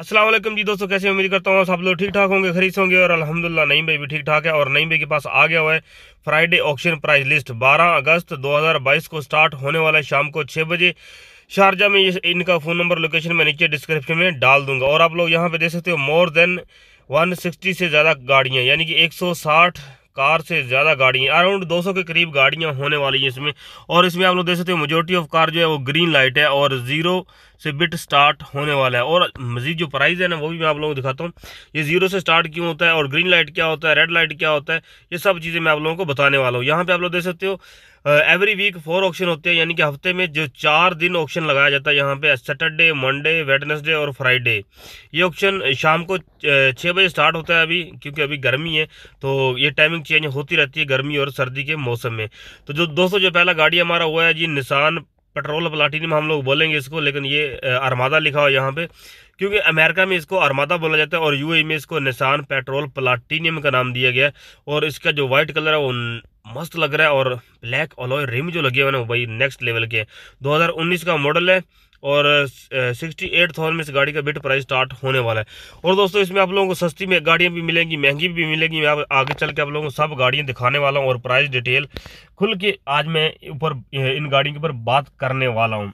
असलम जी दोस्तों कैसे उम्मीद करता हूँ सब लोग ठीक ठाक होंगे खरीद होंगे और अल्हम्दुलिल्लाह नईम भाई भी ठीक ठाक है और नईम भाई के पास आ गया हुआ है फ्राइडे ऑक्शन प्राइस लिस्ट 12 अगस्त 2022 को स्टार्ट होने वाला है शाम को 6 बजे शारजा में इनका फ़ोन नंबर लोकेशन मैं नीचे डिस्क्रिप्शन में डाल दूंगा और आप लोग यहाँ पर देख सकते हो मोर देन वन से ज़्यादा गाड़ियाँ यानी कि एक कार से ज़्यादा गाड़ियाँ अराउंड 200 के करीब गाड़ियाँ होने वाली हैं इसमें और इसमें आप लोग देख सकते हो मेजोरिटी ऑफ कार जो है वो ग्रीन लाइट है और ज़ीरो से बिट स्टार्ट होने वाला है और मजीद जो प्राइस है ना वो भी मैं आप लोगों को दिखाता हूँ ये ज़ीरो से स्टार्ट क्यों होता है और ग्रीन लाइट क्या होता है रेड लाइट क्या होता है ये सब चीज़ें मैं आप लोगों को बताने वाला हूँ यहाँ पर आप लोग देख सकते हो एवरी वीक फोर ऑक्शन होते हैं यानी कि हफ्ते में जो चार दिन ऑक्शन लगाया जाता है यहाँ पे सैटरडे मंडे वेडनेसडे और फ्राइडे ये ऑक्शन शाम को छः बजे स्टार्ट होता है अभी क्योंकि अभी गर्मी है तो ये टाइमिंग चेंज होती रहती है गर्मी और सर्दी के मौसम में तो जो दोस्तों जो पहला गाड़ी हमारा हुआ है जी निशान पेट्रोल प्लाटिनम हम लोग बोलेंगे इसको लेकिन ये अरमादा लिखा हो यहाँ पे क्योंकि अमेरिका में इसको अरमादा बोला जाता है और यूएई में इसको निशान पेट्रोल प्लाटिनियम का नाम दिया गया है और इसका जो वाइट कलर है वो मस्त लग रहा है और ब्लैक ऑलोय रिम जो लगे हुए हैं वो भाई नेक्स्ट लेवल के हैं 2019 का मॉडल है और सिक्सटी एट थाउजेंड में इस गाड़ी का बिट प्राइस स्टार्ट होने वाला है और दोस्तों इसमें आप लोगों को सस्ती में गाड़ियाँ भी मिलेंगी महंगी भी मिलेंगी मैं आगे चल के आप लोगों को सब गाड़ियाँ दिखाने वाला हूँ और प्राइस डिटेल खुल के आज मैं ऊपर इन गाड़ियों के ऊपर बात करने वाला हूँ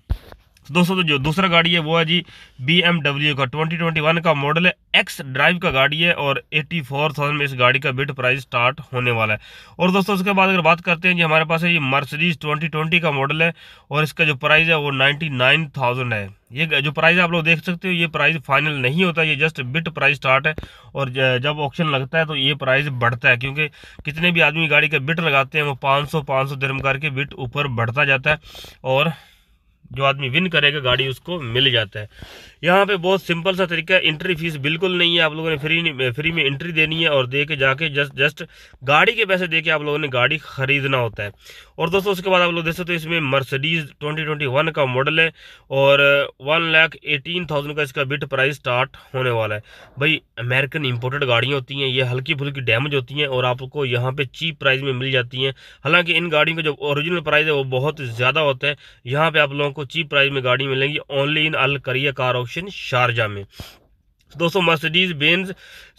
दोस्तों तो जो दूसरा गाड़ी है वो है जी बी का 2021 का मॉडल है एक्स ड्राइव का गाड़ी है और 84,000 में इस गाड़ी का बिट प्राइस स्टार्ट होने वाला है और दोस्तों उसके बाद अगर बात करते हैं जी हमारे पास है ये मर्सडीज 2020 का मॉडल है और इसका जो प्राइस है वो 99,000 है ये जो प्राइस आप लोग देख सकते हो ये प्राइस फाइनल नहीं होता ये जस्ट बिट प्राइस स्टार्ट है और जब ऑप्शन लगता है तो ये प्राइस बढ़ता है क्योंकि कितने भी आदमी गाड़ी का बिट लगाते हैं वो सौ पाँच सौ धर्म करके बिट ऊपर बढ़ता जाता है और जो आदमी विन करेगा गाड़ी उसको मिल जाता है यहाँ पे बहुत सिंपल सा तरीका है एंट्री फीस बिल्कुल नहीं है आप लोगों ने फ्री फ्री में एंट्री देनी है और दे के जाके जस्ट जस्ट गाड़ी के पैसे दे के आप लोगों ने गाड़ी खरीदना होता है और दोस्तों उसके बाद आप लोग देख सकते हो तो इसमें मर्सडीज 2021 का मॉडल है और वन लाख एटीन थाउजेंड का इसका बिट प्राइस स्टार्ट होने वाला है भाई अमेरिकन इंपोर्टेड गाड़ियाँ होती हैं ये हल्की फुल्की डैमेज होती हैं और आपको यहाँ पर चीप प्राइस में मिल जाती हैं हालाँकि इन गाड़ियों का जो ओरिजिनल प्राइस है वो बहुत ज़्यादा होता है यहाँ पर आप लोगों को चीप प्राइस में गाड़ी मिलेंगी ओनली इन अल करिए कार ऑप्शन ऑप्शन शारजा में दोस्तों Mercedes Benz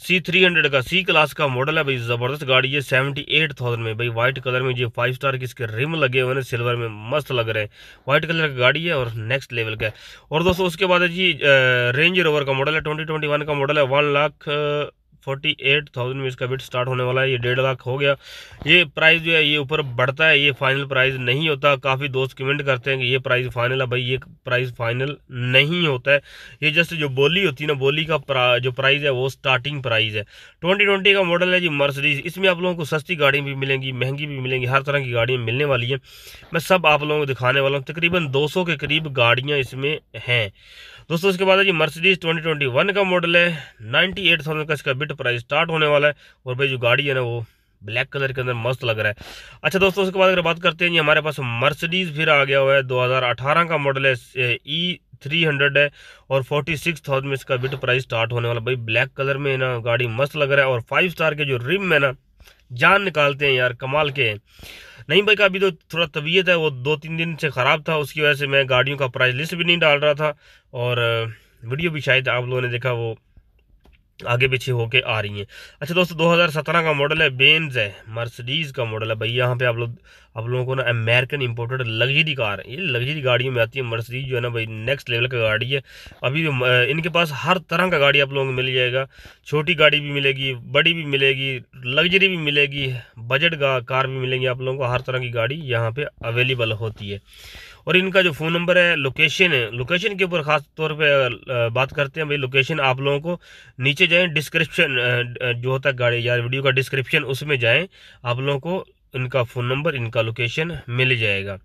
C three hundred का सी क्लास का मॉडल है भाई ज़बरदस्त गाड़ी है सेवेंटी एट थाउजेंड में भाई व्हाइट कलर में जो फाइव स्टार के इसके रिम लगे हुए हैं सिल्वर में मस्त लग रहे हैं व्हाइट कलर की गाड़ी है और नेक्स्ट लेवल का है और दोस्तों उसके बाद है जी रेंज रोवर का मॉडल है ट्वेंटी ट्वेंटी वन का मॉडल है one lakh forty eight thousand में इसका बिट स्टार्ट होने वाला है ये डेढ़ लाख हो गया ये प्राइस जो है ये ऊपर बढ़ता है ये फाइनल प्राइस नहीं होता काफ़ी दोस्त कमेंट करते हैं कि ये प्राइस फाइनल है भाई ये प्राइस फाइनल नहीं होता है ये जस्ट जो बोली होती है ना बोली का प्रा, जो प्राइस है वो स्टार्टिंग प्राइस है ट्वेंटी ट्वेंटी का मॉडल है जी मर्सडीज इसमें आप लोगों को सस्ती गाड़ियाँ भी मिलेंगी महंगी भी मिलेंगी हर तरह की गाड़ियाँ मिलने वाली हैं मैं सब आप लोगों को दिखाने वाला हूँ तकरीबन दो के करीब गाड़ियाँ इसमें हैं दोस्तों इसके बाद है जी मर्सडीज ट्वेंटी का मॉडल है नाइन्टी का इसका बिट घट प्राइस स्टार्ट होने वाला है और भाई जो गाड़ी है ना वो ब्लैक कलर के अंदर मस्त लग रहा है अच्छा दोस्तों उसके बाद अगर बात करते हैं ये हमारे पास मर्सिडीज़ फिर आ गया हुआ है 2018 का मॉडल है ई थ्री हंड्रेड है और फोर्टी सिक्स थाउजेंड में इसका विट प्राइस स्टार्ट होने वाला भाई ब्लैक कलर में ना गाड़ी मस्त लग रहा है और फाइव स्टार के जो रिम है ना जान निकालते हैं यार कमाल के हैं नहीं भाई का अभी तो थोड़ा तबीयत है वो दो तीन दिन से ख़राब था उसकी वजह से मैं गाड़ियों का प्राइस लिस्ट भी नहीं डाल रहा था और वीडियो भी शायद आप लोगों ने देखा वो आगे पीछे होके आ रही हैं अच्छा दोस्तों 2017 का मॉडल है बेन्स है मर्सिडीज़ का मॉडल है भाई यहाँ पे आप लोग आप लोगों को ना अमेरिकन इंपोर्टेड लग्जरी कार ये लग्जरी गाड़ियों में आती है मर्सिडीज जो है ना भाई नेक्स्ट लेवल का गाड़ी है अभी इनके पास हर तरह का गाड़ी आप लोगों को मिल जाएगा छोटी गाड़ी भी मिलेगी बड़ी भी मिलेगी लग्जरी भी मिलेगी बजट कार भी मिलेगी आप लोगों को हर तरह की गाड़ी यहाँ पर अवेलेबल होती है और इनका जो फ़ोन नंबर है लोकेशन है लोकेशन के ऊपर ख़ास तौर पे बात करते हैं भाई लोकेशन आप लोगों को नीचे जाएं डिस्क्रिप्शन जो होता है गाड़ी यार वीडियो का डिस्क्रिप्शन उसमें जाएं आप लोगों को इनका फ़ोन नंबर इनका लोकेशन मिल जाएगा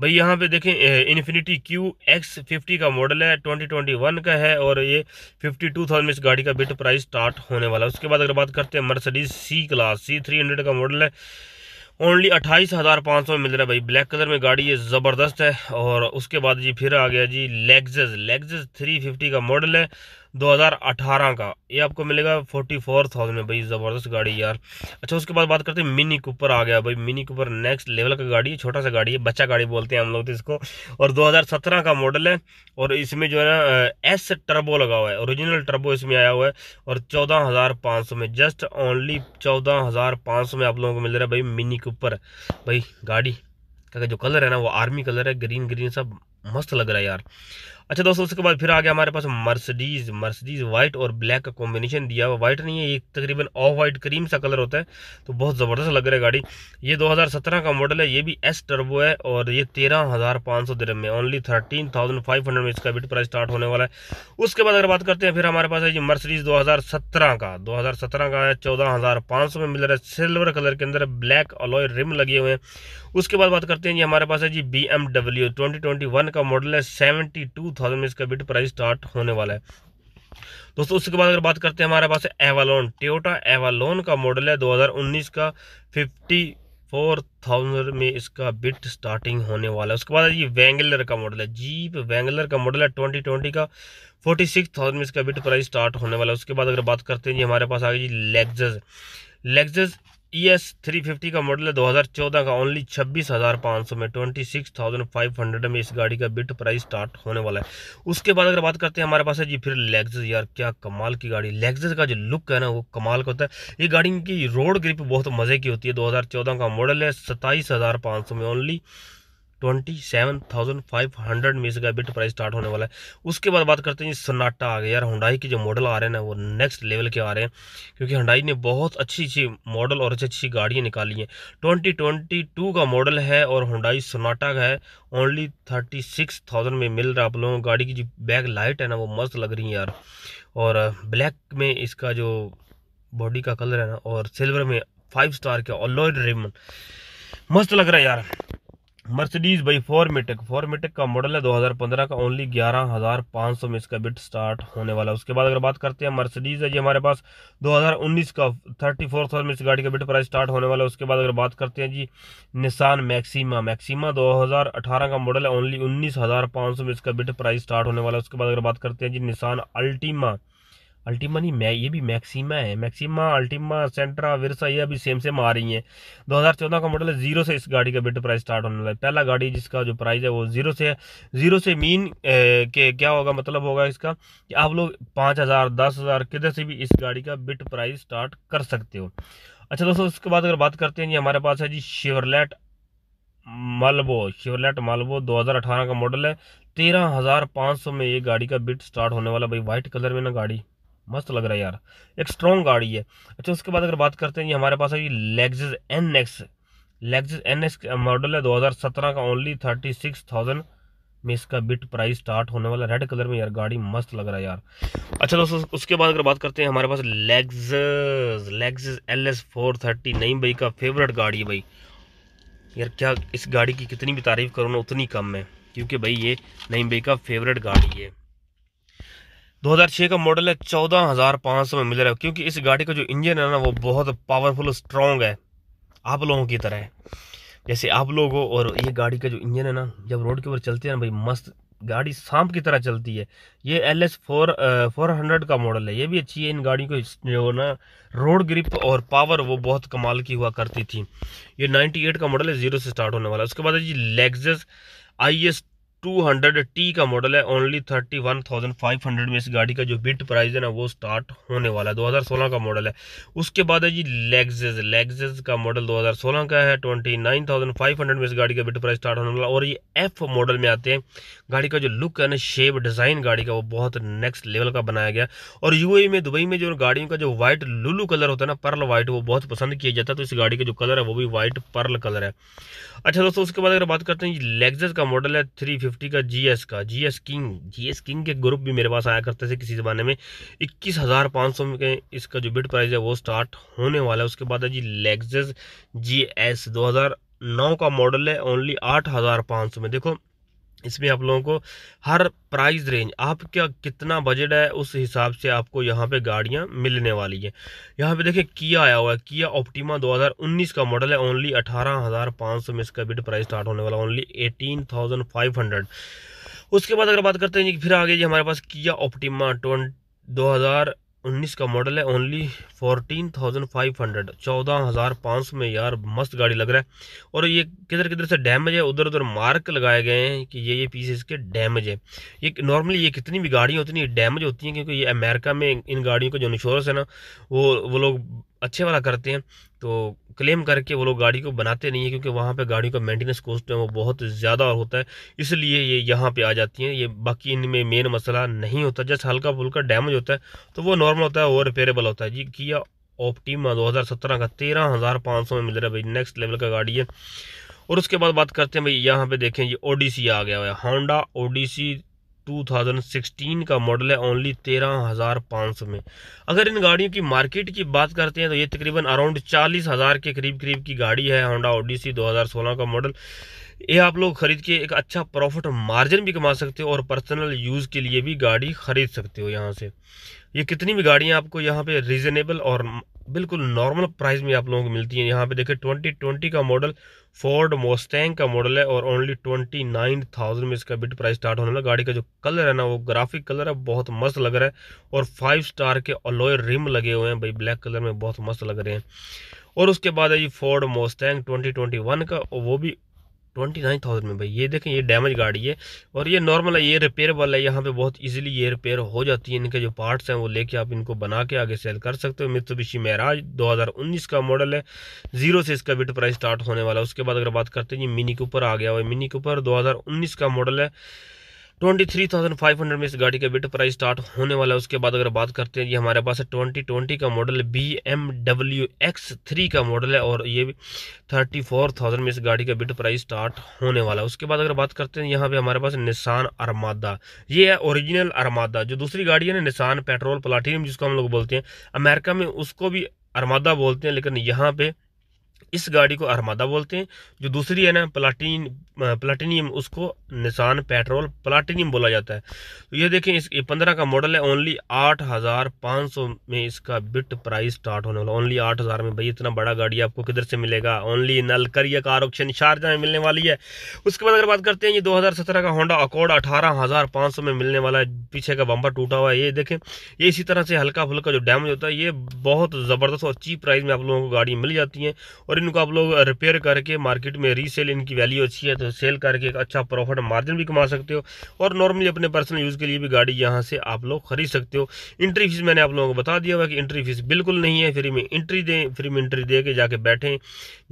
भाई यहाँ पे देखें इन्फिनिटी क्यू एक्स फिफ्टी का मॉडल है ट्वेंटी ट्वेंटी वन का है और ये फिफ्टी टू थाउजेंड में इस गाड़ी का बिट प्राइस स्टार्ट होने वाला है उसके बाद अगर बात करते हैं Mercedes C class C three hundred का मॉडल है ओनली अट्ठाईस हज़ार पाँच सौ में मिल रहा है भाई ब्लैक कलर में गाड़ी ये ज़बरदस्त है और उसके बाद जी फिर आ गया जी लेग्जेज लेग्जेज थ्री फिफ्टी का मॉडल है 2018 का ये आपको मिलेगा 44,000 में भाई ज़बरदस्त गाड़ी यार अच्छा उसके बाद बात करते हैं मिनी कूपर आ गया भाई मिनी कूपर नेक्स्ट लेवल का गाड़ी है छोटा सा गाड़ी है बच्चा गाड़ी बोलते हैं हम लोग तो इसको और 2017 का मॉडल है और इसमें जो है ना एस टर्बो लगा हुआ है ओरिजिनल टर्बो इसमें आया हुआ है और चौदह में जस्ट ओनली चौदह में आप लोगों को मिल रहा है भाई मिनी कूपर भाई गाड़ी का जो कलर है ना वो आर्मी कलर है ग्रीन ग्रीन सब मस्त लग रहा है यार अच्छा दोस्तों उसके बाद फिर आ गया हमारे पास मर्सडीज मर्सडीज वाइट और ब्लैक का कॉम्बिनेशन दिया हुआ वाइट नहीं है ये तकरीबन ऑफ वाइट क्रीम सा कलर होता है तो बहुत ज़बरदस्त लग रहा है गाड़ी ये 2017 का मॉडल है ये भी एस टर्बो है और ये तेरह हज़ार पाँच सौ दिन में only thirteen thousand five hundred में इसका बिट प्राइस स्टार्ट होने वाला है उसके बाद अगर बात करते हैं फिर हमारे पास है जी मर्सडीज दो हज़ार सत्रह का दो हज़ार सत्रह का है चौदह हज़ार पाँच सौ में मिल रहा है सिल्वर कलर के अंदर ब्लैक अलॉय रिम लगे हुए हैं उसके बाद बात करते हैं जी हमारे पास है जी B M W twenty twenty one का मॉडल है सेवेंटी थाउजेंड में इसका बिट प्राइस स्टार्ट होने वाला है दोस्तों उसके बाद अगर बात करते हैं हमारे पास एवालोन टोटा एवालोन का मॉडल है 2019 का 54,000 में इसका बिट स्टार्टिंग होने वाला है उसके बाद ये वेंगलर का मॉडल है जीप वेंगलर का मॉडल है 2020 का 46,000 में इसका बिट प्राइस स्टार्ट होने वाला है उसके बाद अगर बात करते हैं जी हमारे पास आ गई जी Lexus Lexus E S three fifty का मॉडल है 2014 का ओनली छब्बीस हज़ार पाँच सौ में twenty six thousand five hundred में इस गाड़ी का बिट प्राइस स्टार्ट होने वाला है उसके बाद अगर बात करते हैं हमारे पास है जी फिर लेग्जेस यार क्या कमाल की गाड़ी लेग्जेस का जो लुक है ना वो कमाल का होता है ये गाड़ी की रोड ग्रिप बहुत मज़े की होती है दो का मॉडल है सत्ताईस में only twenty seven thousand five hundred में इसका बिट प्राइस स्टार्ट होने वाला है उसके बाद बात करते हैं सन्नाटा आ गया यार हुडाई के जो मॉडल आ रहे हैं ना वो नेक्स्ट लेवल के आ रहे हैं क्योंकि हंडाई ने बहुत अच्छी अच्छी मॉडल और अच्छी अच्छी गाड़ियाँ निकाली हैं ट्वेंटी ट्वेंटी टू का मॉडल है और हुडाई सोनाटा का है ओनली थर्टी सिक्स थाउजेंड में मिल रहा आप लोगों को गाड़ी की जो बैक लाइट है ना वो मस्त लग रही है यार और ब्लैक में इसका जो बॉडी का कलर है ना और सिल्वर में फाइव स्टार के ऑलोइड रिमन मस्त लग रहा है यार मर्सिडीज बाई फोर मेटिक का मॉडल है 2015 का ओनली 11,500 में इसका बिट स्टार्ट होने वाला है उसके बाद अगर बात करते हैं मर्सिडीज है ये हमारे पास 2019 का 34,000 में इस गाड़ी का बिट प्राइस स्टार्ट होने वाला है उसके बाद अगर बात करते हैं जी निसान मैक्सीमा मैक्सीमा 2018 का मॉडल है ओनली उन्नीस में इसका बिट प्राइस स्टार्ट होने वाला है उसके बाद अगर बात करते हैं जी निशान अल्टीमा अल्टीमा नहीं मैं ये भी मैक्सीमा है मैक्सीमा अल्टीमा सेंट्रा विरसा ये अभी सेम सेम आ रही हैं 2014 का मॉडल है जीरो से इस गाड़ी का बिट प्राइस स्टार्ट होने वाला है पहला गाड़ी जिसका जो प्राइस है वो जीरो से जीरो से मीन के क्या होगा मतलब होगा इसका कि आप लोग पाँच हज़ार दस हज़ार किधर से भी इस गाड़ी का बिट प्राइस स्टार्ट कर सकते हो अच्छा दोस्तों उसके बाद अगर बात करते हैं जी हमारे पास है जी शिवरलेट मालवो शिवरलेट मालवो दो का मॉडल है तेरह हज़ार पाँच सौ में ये गाड़ी का बिट स्टार्ट होने वाला भाई वाइट कलर में ना गाड़ी मस्त लग रहा है यार एक स्ट्रॉन्ग गाड़ी है अच्छा उसके बाद अगर बात करते हैं ये हमारे पास है ये Lexus N X Lexus N X model है 2017 का ओनली थर्टी सिक्स थाउजेंड में इसका बिट प्राइस स्टार्ट होने वाला रेड कलर में यार गाड़ी मस्त लग रहा है यार अच्छा दोस्तों उसके बाद अगर बात करते हैं हमारे पास Lexus Lexus L S four thirty नई भाई का फेवरेट गाड़ी है भाई यार क्या इस गाड़ी की कितनी भी तारीफ़ करो ना उतनी कम है क्योंकि भाई ये नई भाई का फेवरेट गाड़ी है 2006 का मॉडल है चौदह हज़ार पाँच सौ में मिल रहा है क्योंकि इस गाड़ी का जो इंजन है ना वो बहुत पावरफुल स्ट्रॉन्ग है आप लोगों की तरह जैसे आप लोग हो और ये गाड़ी का जो इंजन है ना जब रोड के ऊपर चलती है ना भाई मस्त गाड़ी सांप की तरह चलती है ये L S four four hundred का मॉडल है ये भी अच्छी है इन गाड़ी को जो ना रोड ग्रिप और पावर वो बहुत कमाल की हुआ करती थी ये नाइन्टी एट का मॉडल है जीरो से स्टार्ट होने वाला है उसके बाद है जी Lexus I S two hundred T का मॉडल है only thirty one thousand five hundred में इस गाड़ी का जो बिट प्राइस है ना वो स्टार्ट होने वाला है दो हज़ार सोलह का मॉडल है उसके बाद है जी लेग्जेज लेग्जेज का मॉडल दो हज़ार सोलह का है twenty nine thousand five hundred में इस गाड़ी का बिट प्राइस स्टार्ट होने वाला और ये एफ मॉडल में आते हैं गाड़ी का जो लुक है ना शेप डिज़ाइन गाड़ी का वो बहुत नेक्स्ट लेवल का बनाया गया और यूएई e में दुबई में जो गाड़ियों का जो वाइट लुलू कलर होता है ना पर्ल वाइट वो बहुत पसंद किया जाता है तो इस गाड़ी का जो कलर है वो भी वाइट पर्ल कलर है अच्छा दोस्तों उसके बाद अगर बात करते हैं लेग्जस का मॉडल है थ्री फिफ्टी का जी एस का G S king G S king के ग्रुप भी मेरे पास आया करते थे किसी ज़माने में इक्कीस हज़ार पाँच सौ में इसका जो बिड प्राइस है वो स्टार्ट होने वाला है उसके बाद है जी लेग्जस जी एस दो हज़ार नौ का मॉडल है ओनली आठ हज़ार पाँच सौ में देखो इसमें आप लोगों को हर प्राइस रेंज आपका कितना बजट है उस हिसाब से आपको यहाँ पे गाड़ियाँ मिलने वाली हैं यहाँ पे देखिए किया आया हुआ है किया ऑप्टिमा 2019 का मॉडल है ओनली 18,500 में इसका बिड प्राइस स्टार्ट होने वाला ओनली 18,500 उसके बाद अगर बात करते हैं फिर आगे जी हमारे पास किया दो हज़ार उन्नीस का मॉडल है only fourteen thousand five hundred चौदह हज़ार पाँच सौ में यार मस्त गाड़ी लग रहा है और ये किधर किधर से डैमेज है उधर उधर मार्क लगाए गए हैं कि ये ये पीस इसके डैमेज है ये नॉर्मली ये कितनी भी गाड़ियाँ उतनी डैमेज होती हैं क्योंकि ये अमेरिका में इन गाड़ियों का जो इंश्योरेंस है ना वो वो लोग अच्छे वाला करते हैं तो क्लेम करके वो लोग गाड़ी को बनाते नहीं है क्योंकि वहाँ पे गाड़ियों का मेंटेनेंस कॉस्ट है वो बहुत ज़्यादा होता है इसलिए ये यहाँ पे आ जाती हैं ये बाकी इनमें मेन मसला नहीं होता जस्ट हल्का फुल्का डैमेज होता है तो वो नॉर्मल होता है और रिपेयरेबल होता है जी किया ऑप्टीमा दो का तेरह हज़ार पाँच सौ में मिल रहा है भाई नेक्स्ट लेवल का गाड़ी है और उसके बाद बात करते हैं भाई यहाँ पे देखें ये ओडीसी आ गया हुआ है होंडा ओडीसी 2016 का मॉडल है ओनली तेरह हज़ार पाँच सौ में अगर इन गाड़ियों की मार्केट की बात करते हैं तो ये तकरीबन अराउंड चालीस हज़ार के करीब करीब की गाड़ी है होंडा ओडीसी 2016 का मॉडल ये आप लोग ख़रीद के एक अच्छा प्रॉफिट मार्जिन भी कमा सकते हो और पर्सनल यूज़ के लिए भी गाड़ी ख़रीद सकते हो यहाँ से ये कितनी भी गाड़ियाँ आपको यहाँ पे रीज़नेबल और बिल्कुल नॉर्मल प्राइस में आप लोगों को मिलती है यहाँ पे देखिए ट्वेंटी ट्वेंटी का मॉडल फोर्ड मोस्टैंग का मॉडल है और ओनली ट्वेंटी नाइन थाउजेंड में इसका बिट प्राइस स्टार्ट होने वाला गाड़ी का जो कलर है ना वो ग्राफिक कलर है बहुत मस्त लग रहा है और फाइव स्टार के अलोय रिम लगे हुए हैं भाई ब्लैक कलर में बहुत मस्त लग रहे हैं और उसके बाद है जी Ford Mustang twenty twenty one का और वो भी ट्वेंटी नाइन थाउजेंड में भाई ये देखें ये डैमेज गाड़ी है और ये नॉर्मल है ये वाला है यहाँ पे बहुत इजीली ये रिपेयर हो जाती है इनके जो पार्ट्स हैं वो लेके आप इनको बना के आगे सेल कर सकते हो मित्सुबिशी महराज 2019 का मॉडल है जीरो से इसका बिट प्राइस स्टार्ट होने वाला है उसके बाद अगर बात करते हैं जी मिनी कूपर आ गया हुआ मिनी कूपर दो का मॉडल है twenty three thousand five hundred में इस गाड़ी का बिट प्राइस स्टार्ट होने वाला है उसके बाद अगर बात करते हैं ये हमारे पास है ट्वेंटी ट्वेंटी का model B M W X three का मॉडल है और ये भी थर्टी फोर थाउजेंड में इस गाड़ी का बिट प्राइस स्टार्ट होने वाला है उसके बाद अगर बात करते हैं यहाँ पे हमारे पास निशान अरमादा ये है ओरिजिनल अरमादा जो दूसरी गाड़ी है ना निशान पेट्रोल प्लाटीनियम जिसको हम लोग बोलते हैं अमेरिका में उसको भी अरमादा बोलते हैं लेकिन यहाँ पे इस गाड़ी को अरमादा बोलते हैं जो दूसरी है ना प्लाटीन प्लाटीनियम उसको निशान पेट्रोल प्लाटिनियम बोला जाता है तो ये देखें इस पंद्रह का मॉडल है ओनली आठ हज़ार पाँच सौ में इसका बिट प्राइस स्टार्ट होने वाला ओनली आठ हज़ार में भाई इतना बड़ा गाड़ी आपको किधर से मिलेगा ओनली नलकरिया कार ऑप्शन शारजा में मिलने वाली है उसके बाद अगर बात करते हैं ये दो हज़ार सत्रह का होंडा अकॉर्ड अठारह हज़ार पाँच सौ में मिलने वाला है पीछे का बम्बर टूटा हुआ है ये देखें ये इसी तरह से हल्का फुल्का जो डैमेज होता है ये बहुत ज़बरदस्त और चीप प्राइस में आप लोगों को गाड़ी मिल जाती है और इनको आप लोग रिपेयर करके मार्केट में रीसेल इनकी वैल्यू अच्छी है तो सेल करके एक अच्छा प्रॉफिट अपना मार्जिन भी कमा सकते हो और नॉर्मली अपने पर्सनल यूज़ के लिए भी गाड़ी यहाँ से आप लोग खरीद सकते हो इंट्री फीस मैंने आप लोगों को बता दिया हुआ कि इंट्री फीस बिल्कुल नहीं है फ्री में इंट्री दें फ्री में इंट्री दे के जाके बैठें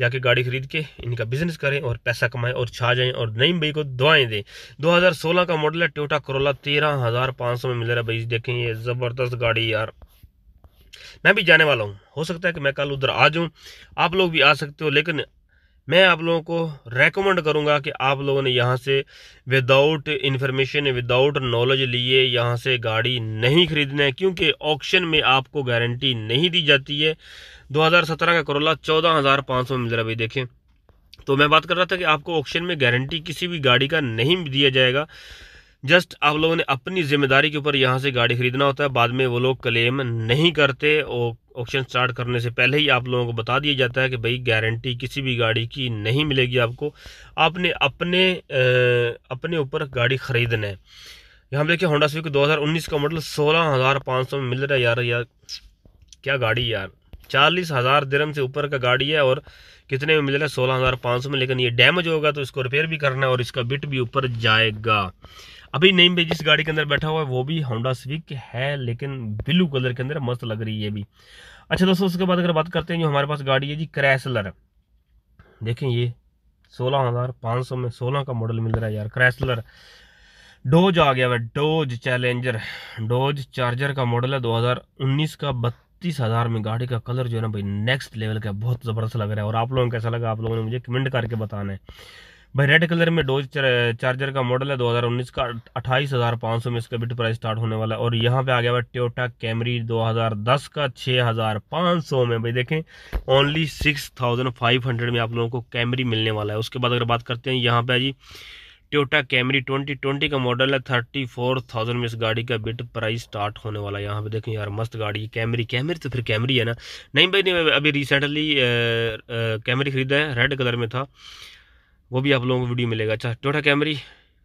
जाके गाड़ी खरीद के इनका बिजनेस करें और पैसा कमाएं और छा जाएँ और नई भाई को दुआएँ दें दो का मॉडल है टोटा करोला तेरह में मिल रहा है भाई देखें ये ज़बरदस्त गाड़ी यार मैं भी जाने वाला हूँ हो सकता है कि मैं कल उधर आ जाऊँ आप लोग भी आ सकते हो लेकिन मैं आप लोगों को रेकमेंड करूंगा कि आप लोगों ने यहाँ से विदाउट इन्फॉर्मेशन विदाउट नॉलेज लिए यहाँ से गाड़ी नहीं खरीदना है क्योंकि ऑक्शन में आपको गारंटी नहीं दी जाती है 2017 का करोला 14,500 में मिल रहा भाई देखें तो मैं बात कर रहा था कि आपको ऑक्शन में गारंटी किसी भी गाड़ी का नहीं दिया जाएगा जस्ट आप लोगों ने अपनी जिम्मेदारी के ऊपर यहाँ से गाड़ी खरीदना होता है बाद में वो लोग क्लेम नहीं करते और ऑप्शन स्टार्ट करने से पहले ही आप लोगों को बता दिया जाता है कि भाई गारंटी किसी भी गाड़ी की नहीं मिलेगी आपको आपने अपने अपने ऊपर गाड़ी ख़रीदना है यहाँ देखिए होंडा स्विक 2019 का मॉडल सोलह हज़ार पाँच सौ में मिल रहा है यार यार क्या गाड़ी यार चालीस हज़ार दरम से ऊपर का गाड़ी है और कितने में मिल रहा है सोलह हज़ार पाँच सौ में लेकिन ये डैमेज होगा तो इसको रिपेयर भी करना है और इसका बिट भी ऊपर जाएगा अभी नई में जिस गाड़ी के अंदर बैठा हुआ है वो भी होंडा स्विक है लेकिन ब्लू कलर के अंदर मस्त लग रही है भी अच्छा दोस्तों उसके बाद अगर बात करते हैं जो हमारे पास गाड़ी है जी क्रैसलर देखें ये सोलह हज़ार पाँच सौ में सोलह का मॉडल मिल रहा है यार क्रैसलर डोज आ गया भाई डोज चैलेंजर डोज चार्जर का मॉडल है 2019 का बत्तीस हज़ार में गाड़ी का कलर जो है ना भाई नेक्स्ट लेवल का बहुत ज़बरदस्त लग रहा है और आप लोगों को कैसा लगा आप लोगों ने मुझे कमेंट करके बताना है भाई रेड कलर में डोज चार्जर का मॉडल है 2019 का अट्ठाईस हज़ार पाँच सौ में इसका बिट प्राइस स्टार्ट होने वाला है और यहाँ पे आ गया भाई ट्योटा कैमरी 2010 का 6500 में भाई देखें ओनली 6500 में आप लोगों को कैमरी मिलने वाला है उसके बाद अगर बात करते हैं यहाँ पे जी ट्योटा कैमरी 2020 का मॉडल है थर्टी फोर थाउजेंड में इस गाड़ी का बिट प्राइस स्टार्ट होने वाला है यहाँ पे देखें यार मस्त गाड़ी कैमरी कैमरी तो फिर कैमरी है ना नहीं भाई नहीं अभी रिसेंटली कैमरी खरीदा है रेड कलर में था वो भी आप लोगों को वीडियो मिलेगा अच्छा टोटा कैमरी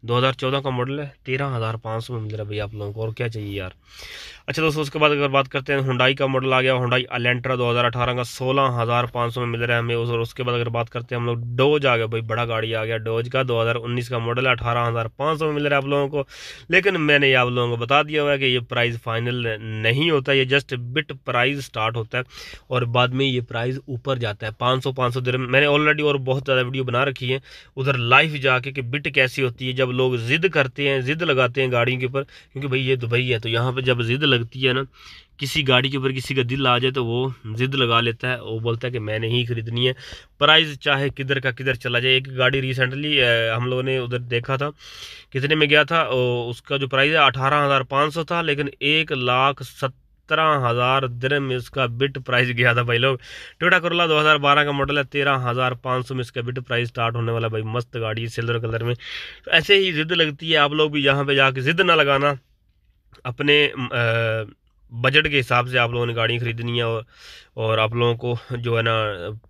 2014 का मॉडल है तेरह हज़ार पाँच सौ में मिल रहा है भैया आप लोगों को और क्या चाहिए यार अच्छा दोस्तों उसके बाद अगर बात करते हैं हुंडाई का मॉडल आ गया हुंडाई अलेंट्रा 2018 का सोलह हज़ार पाँच सौ में मिल रहा है हमें और उसके बाद अगर बात करते हैं हम लोग डोज आ गया भाई बड़ा गाड़ी आ गया डोज का 2019 का मॉडल है अठारह हज़ार पाँच सौ में मिल रहा है आप लोगों को लेकिन मैंने आप लोगों को बता दिया हुआ है कि ये प्राइज फाइनल नहीं होता ये जस्ट बिट प्राइज स्टार्ट होता है और बाद में ये प्राइज ऊपर जाता है पाँच सौ पाँच सौ मैंने ऑलरेडी और बहुत ज़्यादा वीडियो बना रखी है उधर लाइफ जाके कि बिट कैसी होती है जब जब लोग ज़िद करते हैं ज़िद लगाते हैं गाड़ियों के ऊपर क्योंकि भाई ये दुबई है तो यहाँ पर जब ज़िद लगती है ना किसी गाड़ी के ऊपर किसी का दिल आ जाए तो वो ज़िद लगा लेता है वो बोलता है कि मैंने ही ख़रीदनी है प्राइस चाहे किधर का किधर चला जाए एक गाड़ी रिसेंटली हम लोगों ने उधर देखा था कितने में गया था उसका जो प्राइस है अठारह हज़ार पाँच सौ था लेकिन एक लाख सत्तर सत्रह हज़ार दिन में इसका बिट प्राइस गया था भाई लोग टोटा करोला 2012 का मॉडल है तेरह हज़ार पाँच सौ में इसका बिट प्राइस स्टार्ट होने वाला भाई मस्त गाड़ी है सिल्वर कलर में तो ऐसे ही ज़िद लगती है आप लोग भी यहाँ पे जाके ज़िद ना लगाना अपने बजट के हिसाब से आप लोगों ने गाड़ी खरीदनी है और और आप लोगों को जो है ना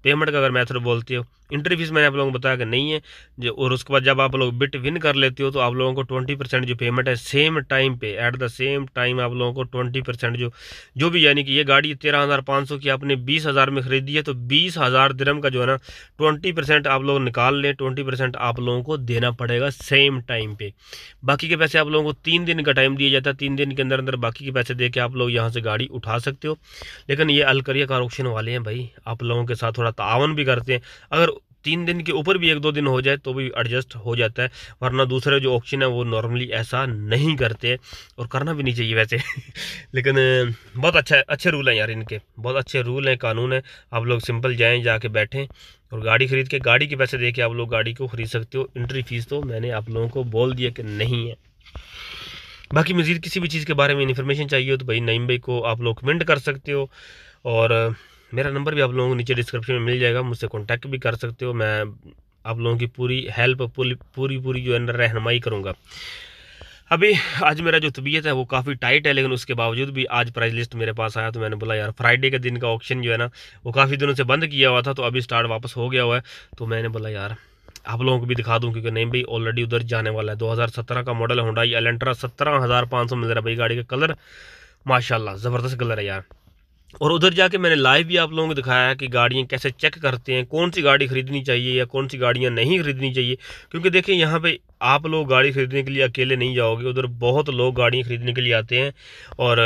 पेमेंट का अगर मैथड बोलते हो इंट्री फीस मैंने आप लोगों को बताया कि नहीं है जो और उसके बाद जब आप लोग बिट विन कर लेते हो तो आप लोगों को ट्वेंटी परसेंट जो पेमेंट है सेम टाइम पे एट द सेम टाइम आप लोगों को ट्वेंटी परसेंट जो जो भी यानी कि ये गाड़ी तेरह हज़ार पाँच सौ की आपने बीस हज़ार में खरीदी है तो बीस हज़ार दरम का जो है ना ट्वेंटी परसेंट आप लोग निकाल लें ट्वेंटी परसेंट आप लोगों को देना पड़ेगा सेम टाइम पर बाकी के पैसे आप लोगों को तीन दिन का टाइम दिया जाता है तीन दिन के अंदर अंदर बाकी के पैसे दे के आप लोग यहाँ से गाड़ी उठा सकते हो लेकिन ये अलकरिया ऑप्शन वाले हैं भाई आप लोगों के साथ थोड़ा तावन भी करते हैं अगर तीन दिन के ऊपर भी एक दो दिन हो जाए तो भी एडजस्ट हो जाता है वरना दूसरे जो ऑप्शन है वो नॉर्मली ऐसा नहीं करते और करना भी नहीं चाहिए वैसे लेकिन बहुत अच्छा अच्छे रूल हैं यार इनके बहुत अच्छे रूल हैं कानून है आप लोग सिंपल जाएँ जाके बैठें और गाड़ी खरीद के गाड़ी के पैसे दे के आप लोग गाड़ी को खरीद सकते हो इंट्री फीस तो मैंने आप लोगों को बोल दिया कि नहीं है बाकी मज़ीद किसी भी चीज़ के बारे में इन्फॉर्मेशन चाहिए हो तो भाई नईम भाई को आप लोग कमेंट कर सकते हो और मेरा नंबर भी आप लोगों को नीचे डिस्क्रिप्शन में मिल जाएगा मुझसे कॉन्टैक्ट भी कर सकते हो मैं आप लोगों की पूरी हेल्प पूरी पूरी पूरी जो है ना रहनमाई करूँगा अभी आज मेरा जो तबीयत है वो काफ़ी टाइट है लेकिन उसके बावजूद भी आज प्राइस लिस्ट मेरे पास आया तो मैंने बोला यार फ्राइडे के दिन का ऑप्शन जो है ना वो काफ़ी दिनों से बंद किया हुआ था तो अभी स्टार्ट वापस हो गया हुआ है तो मैंने बोला यार आप लोगों को भी दिखा दूं क्योंकि नेम भी ऑलरेडी उधर जाने वाला है 2017 का मॉडल है होंडा एलेंट्रा सत्रह हज़ार पाँच सौ मिल रहा है भाई गाड़ी का कलर माशाल्लाह ज़बरदस्त कलर है यार और उधर जाके मैंने लाइव भी आप लोगों को दिखाया है कि गाड़ियाँ कैसे चेक करते हैं कौन सी गाड़ी खरीदनी चाहिए या कौन सी गाड़ियाँ नहीं खरीदनी चाहिए क्योंकि देखिए यहाँ पे आप लोग गाड़ी खरीदने के लिए अकेले नहीं जाओगे उधर बहुत लोग गाड़ियाँ खरीदने के लिए आते हैं और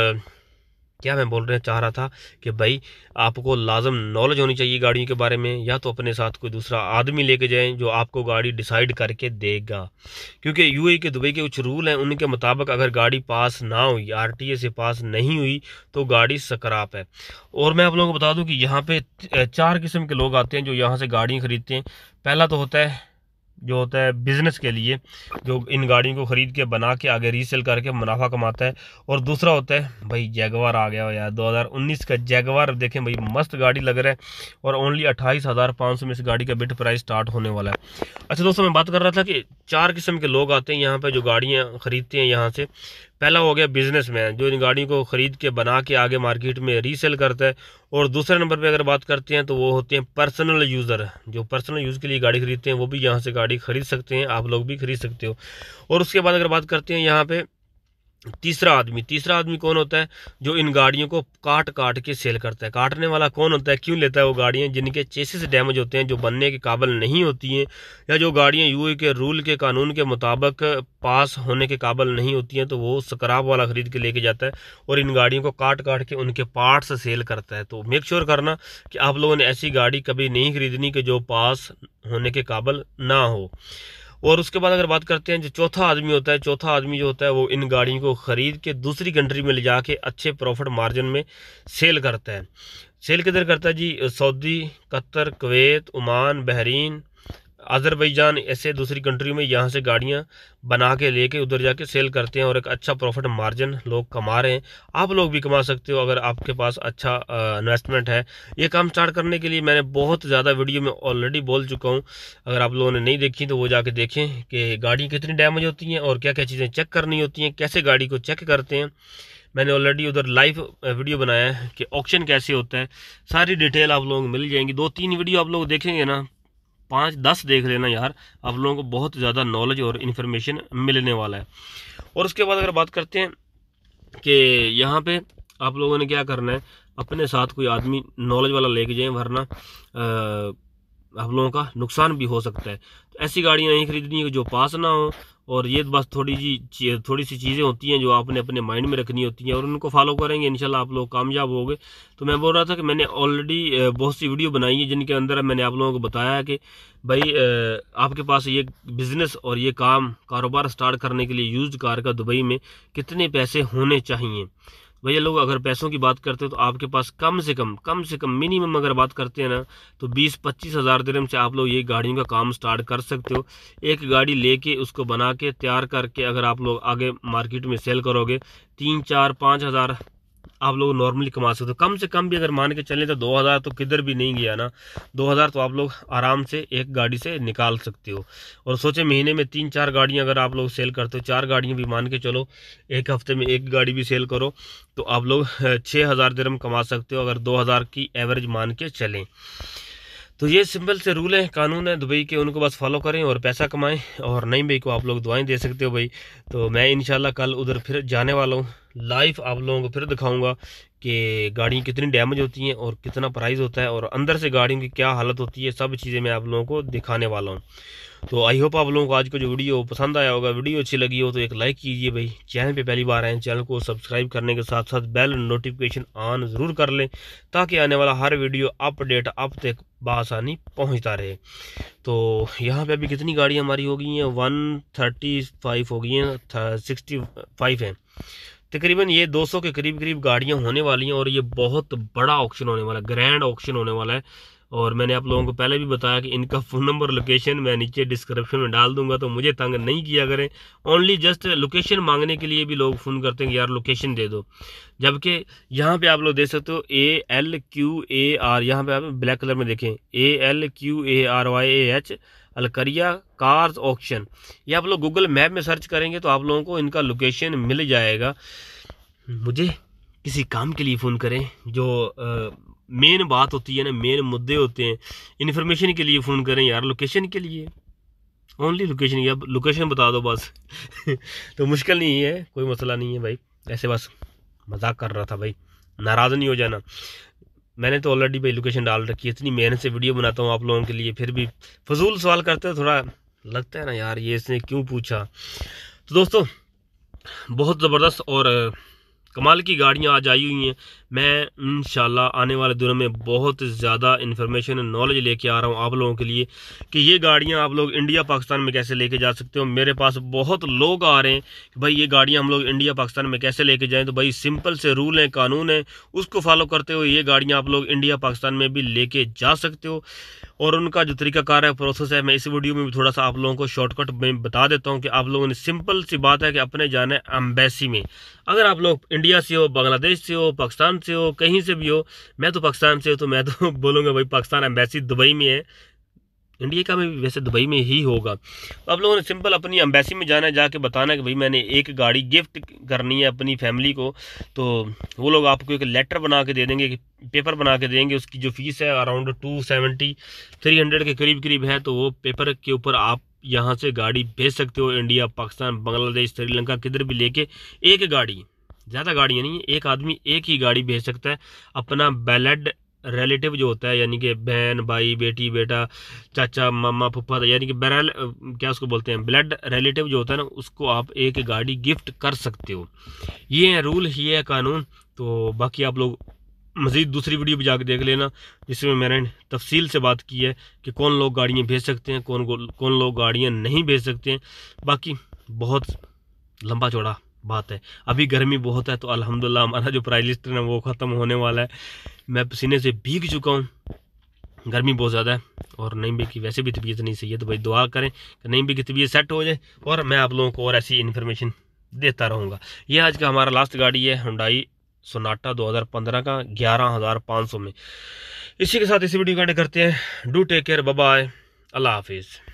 क्या मैं बोल रहे चाह रहा था कि भाई आपको लाजम नॉलेज होनी चाहिए गाड़ियों के बारे में या तो अपने साथ कोई दूसरा आदमी लेके जाएं जो आपको गाड़ी डिसाइड करके देगा क्योंकि यूएई e के दुबई के कुछ रूल हैं उनके मुताबिक अगर गाड़ी पास ना हुई आरटीए से पास नहीं हुई तो गाड़ी सकराप है और मैं आप लोगों को बता दूँ कि यहाँ पर चार किस्म के लोग आते हैं जो यहाँ से गाड़ियाँ ख़रीदते हैं पहला तो होता है जो होता है बिज़नेस के लिए जो इन गाड़ियों को ख़रीद के बना के आगे रीसेल करके मुनाफा कमाता है और दूसरा होता है भाई जैगवार आ गया यार 2019 का जैगवार देखें भाई मस्त गाड़ी लग रहा है और ओनली अट्ठाईस हज़ार पाँच सौ में इस गाड़ी का बिट प्राइस स्टार्ट होने वाला है अच्छा दोस्तों मैं बात कर रहा था कि चार किस्म के लोग आते हैं यहाँ पर जो गाड़ियाँ ख़रीदते हैं यहाँ से पहला हो गया बिजनेसमैन जो इन गाड़ियों को ख़रीद के बना के आगे मार्केट में रीसेल करता है और दूसरे नंबर पे अगर बात करते हैं तो वो होते हैं पर्सनल यूज़र जो पर्सनल यूज़ के लिए गाड़ी ख़रीदते हैं वो भी यहाँ से गाड़ी ख़रीद सकते हैं आप लोग भी ख़रीद सकते हो और उसके बाद अगर बात करते हैं यहाँ पर तीसरा आदमी तीसरा आदमी कौन होता है जो इन गाड़ियों को काट काट के सेल करता है काटने वाला कौन होता है क्यों लेता है वो गाड़ियाँ जिनके चेसिस डैमेज होते हैं जो बनने के काबल नहीं होती हैं या जो गाड़ियाँ यू के रूल के कानून के मुताबिक पास होने के काबल नहीं होती हैं तो वो स्क्राप वाला ख़रीद के लेके जाता है और इन गाड़ियों को काट काट के उनके पार्ट्स सेल करता है तो मेक श्योर करना कि आप लोगों ने ऐसी गाड़ी कभी नहीं खरीदनी कि जो पास होने के काबल ना हो और उसके बाद अगर बात करते हैं जो चौथा आदमी होता है चौथा आदमी जो होता है वो इन गाड़ियों को ख़रीद के दूसरी कंट्री में ले जा के अच्छे प्रॉफिट मार्जिन में सेल करता है सेल किधर करता है जी Saudi Qatar Kuwait Oman Bahrain Azerbaijan ऐसे दूसरी कंट्री में यहाँ से गाड़ियाँ बना के लेके उधर जाके सेल करते हैं और एक अच्छा प्रॉफिट मार्जिन लोग कमा रहे हैं आप लोग भी कमा सकते हो अगर आपके पास अच्छा इन्वेस्टमेंट है ये काम स्टार्ट करने के लिए मैंने बहुत ज़्यादा वीडियो में ऑलरेडी बोल चुका हूँ अगर आप लोगों ने नहीं देखी तो वो जाके देखें कि गाड़ी कितनी डैमेज होती हैं और क्या क्या चीज़ें चेक करनी होती हैं कैसे गाड़ी को चेक करते हैं मैंने ऑलरेडी उधर लाइव वीडियो बनाया है कि ऑप्शन कैसे होता है सारी डिटेल आप लोगों को मिल जाएंगी दो तीन वीडियो आप लोग देखेंगे ना पाँच दस देख लेना यार आप लोगों को बहुत ज़्यादा नॉलेज और इन्फॉर्मेशन मिलने वाला है और उसके बाद अगर बात करते हैं कि यहाँ पे आप लोगों ने क्या करना है अपने साथ कोई आदमी नॉलेज वाला लेके जाए वरना आप लोगों का नुकसान भी हो सकता है तो ऐसी गाड़ियाँ नहीं खरीदनी है जो पास ना हो और ये बस थोड़ी जी थोड़ी सी चीज़ें होती हैं जो आपने अपने माइंड में रखनी होती हैं और उनको फॉलो करेंगे इंशाल्लाह आप लोग कामयाब गए तो मैं बोल रहा था कि मैंने ऑलरेडी बहुत सी वीडियो बनाई है जिनके अंदर मैंने आप लोगों को बताया कि भाई आपके पास ये बिज़नेस और ये काम कारोबार स्टार्ट करने के लिए यूज कार का दुबई में कितने पैसे होने चाहिए भैया लोग अगर पैसों की बात करते हैं तो आपके पास कम से कम कम से कम मिनिमम अगर बात करते हैं ना तो बीस पच्चीस हज़ार दिन से आप लोग ये गाड़ियों का काम स्टार्ट कर सकते हो एक गाड़ी लेके उसको बना के तैयार करके अगर आप लोग आगे मार्केट में सेल करोगे तीन चार पाँच हज़ार आप लोग नॉर्मली कमा सकते हो कम से कम भी अगर मान के चलें तो 2000 तो किधर भी नहीं गया ना 2000 तो आप लोग आराम से एक गाड़ी से निकाल सकते हो और सोचे महीने में तीन चार गाड़ियाँ अगर आप लोग सेल करते हो चार गाड़ियाँ भी मान के चलो एक हफ्ते में एक गाड़ी भी सेल करो तो आप लोग छः हज़ार कमा सकते हो अगर दो की एवरेज मान के चलें तो ये सिंपल से रूल है कानून है दुबई के उनको बस फॉलो करें और पैसा कमाएं और नहीं भाई को आप लोग दुआएं दे सकते हो भाई तो मैं इन कल उधर फिर जाने वाला हूँ लाइव आप लोगों को फिर दिखाऊंगा कि गाड़ियाँ कितनी डैमेज होती हैं और कितना प्राइस होता है और अंदर से गाड़ियों की क्या हालत होती है सब चीज़ें मैं आप लोगों को दिखाने वाला हूँ तो आई होप आप लोगों को आज का जो वीडियो पसंद आया होगा वीडियो अच्छी लगी हो तो एक लाइक कीजिए भाई चैनल पे पहली बार आए चैनल को सब्सक्राइब करने के साथ साथ बेल नोटिफिकेशन ऑन ज़रूर कर लें ताकि आने वाला हर वीडियो अपडेट अब तक बसानी पहुँचता रहे तो यहाँ पर अभी कितनी गाड़ियाँ हमारी हो गई हैं वन थर्टी फाइव हो गई हैं सिक्सटी फाइव हैं तकरीबन ये 200 के करीब करीब गाड़ियाँ होने वाली हैं और ये बहुत बड़ा ऑक्शन होने वाला है ग्रैंड ऑक्शन होने वाला है और मैंने आप लोगों को पहले भी बताया कि इनका फ़ोन नंबर लोकेशन मैं नीचे डिस्क्रिप्शन में डाल दूंगा तो मुझे तंग नहीं किया करें ओनली जस्ट लोकेशन मांगने के लिए भी लोग फ़ोन करते हैं कि यार लोकेशन दे दो जबकि यहाँ पे आप लोग देख सकते हो A L Q A R यहाँ पर आप ब्लैक कलर में देखें A L Q A R Y A H Alqaryah cars auction ये आप लोग गूगल मैप में सर्च करेंगे तो आप लोगों को इनका लोकेशन मिल जाएगा मुझे किसी काम के लिए फ़ोन करें जो मेन बात होती है ना मेन मुद्दे होते हैं इन्फॉर्मेशन के लिए फ़ोन करें यार लोकेशन के लिए ओनली लोकेशन या लोकेशन बता दो बस तो मुश्किल नहीं है कोई मसला नहीं है भाई ऐसे बस मजाक कर रहा था भाई नाराज़ नहीं हो जाना मैंने तो ऑलरेडी भाई लोकेशन डाल रखी है इतनी मेहनत से वीडियो बनाता हूँ आप लोगों के लिए फिर भी फजूल सवाल करते हो थोड़ा लगता है ना यार ये इसने क्यों पूछा तो दोस्तों बहुत ज़बरदस्त और कमाल की गाड़ियाँ आज आई हुई हैं मैं इन आने वाले दिनों में बहुत ज़्यादा इन्फॉर्मेशन एंड नॉलेज लेके आ रहा हूँ आप लोगों के लिए कि ये गाड़ियाँ आप लोग इंडिया पाकिस्तान में कैसे लेके जा सकते हो मेरे पास बहुत लोग आ रहे हैं कि भाई ये गाड़ियाँ हम लोग इंडिया पाकिस्तान में कैसे लेके जाएँ तो भाई सिंपल से रूल हैं कानून हैं उसको फॉलो करते हुए ये गाड़ियाँ आप लोग इंडिया पाकिस्तान में भी लेके जा सकते हो और उनका जो तरीकाकार है प्रोसेस है मैं इस वीडियो में भी थोड़ा सा आप लोगों को शॉर्टकट में बता देता हूँ कि आप लोगों ने सिंपल सी बात है कि अपने जाना है में अगर आप लोग इंडिया से हो बांग्लादेश से हो पाकिस्तान से हो कहीं से भी हो मैं तो पाकिस्तान से हो तो मैं तो बोलूँगा भाई पाकिस्तान एम्बेसी दुबई में है इंडिया का भी वैसे दुबई में ही होगा अब लोगों ने सिंपल अपनी एम्बेसी में जाना है जाके बताना कि भाई मैंने एक गाड़ी गिफ्ट करनी है अपनी फैमिली को तो वो लोग आपको एक लेटर बना के दे देंगे पेपर बना के देंगे उसकी जो फीस है around two seventy three hundred के करीब करीब है तो वो पेपर के ऊपर आप यहाँ से गाड़ी भेज सकते हो इंडिया पाकिस्तान बांग्लादेश श्रीलंका किधर भी लेके एक गाड़ी ज़्यादा गाड़ियाँ नहीं एक आदमी एक ही गाड़ी भेज सकता है अपना बैलेड रिलेटिव जो होता है यानी कि बहन भाई बेटी बेटा चाचा मामा फुफा यानी कि बैरल क्या उसको बोलते हैं ब्लड रिलेटिव जो होता है ना उसको आप एक गाड़ी गिफ्ट कर सकते हो ये है रूल ही है कानून तो बाकी आप लोग मज़ीद दूसरी वीडियो भी जाके देख लेना जिसमें मैंने तफसील से बात की है कि कौन लोग गाड़ियाँ भेज सकते हैं कौन कौन लोग गाड़ियाँ नहीं भेज सकते हैं बाकी बहुत लंबा चौड़ा बात है अभी गर्मी बहुत है तो अल्हम्दुलिल्लाह हमारा जो प्राइज लिस्ट है वो ख़त्म होने वाला है मैं पसीने से भीग चुका हूँ गर्मी बहुत ज़्यादा है और नहीं भी की वैसे भी तबीयत नहीं सही है तो भाई दुआ करें कि नहीं भी की तबीयत सेट हो जाए और मैं आप लोगों को और ऐसी इन्फॉर्मेशन देता रहूँगा ये आज का हमारा लास्ट गाड़ी है हंडाई सोनाटा पंद्रह का ग्यारह हज़ार पाँच सौ में इसी के साथ इसी वीडियो का करते हैं डू टेक केयर बाय अल्लाह हाफिज़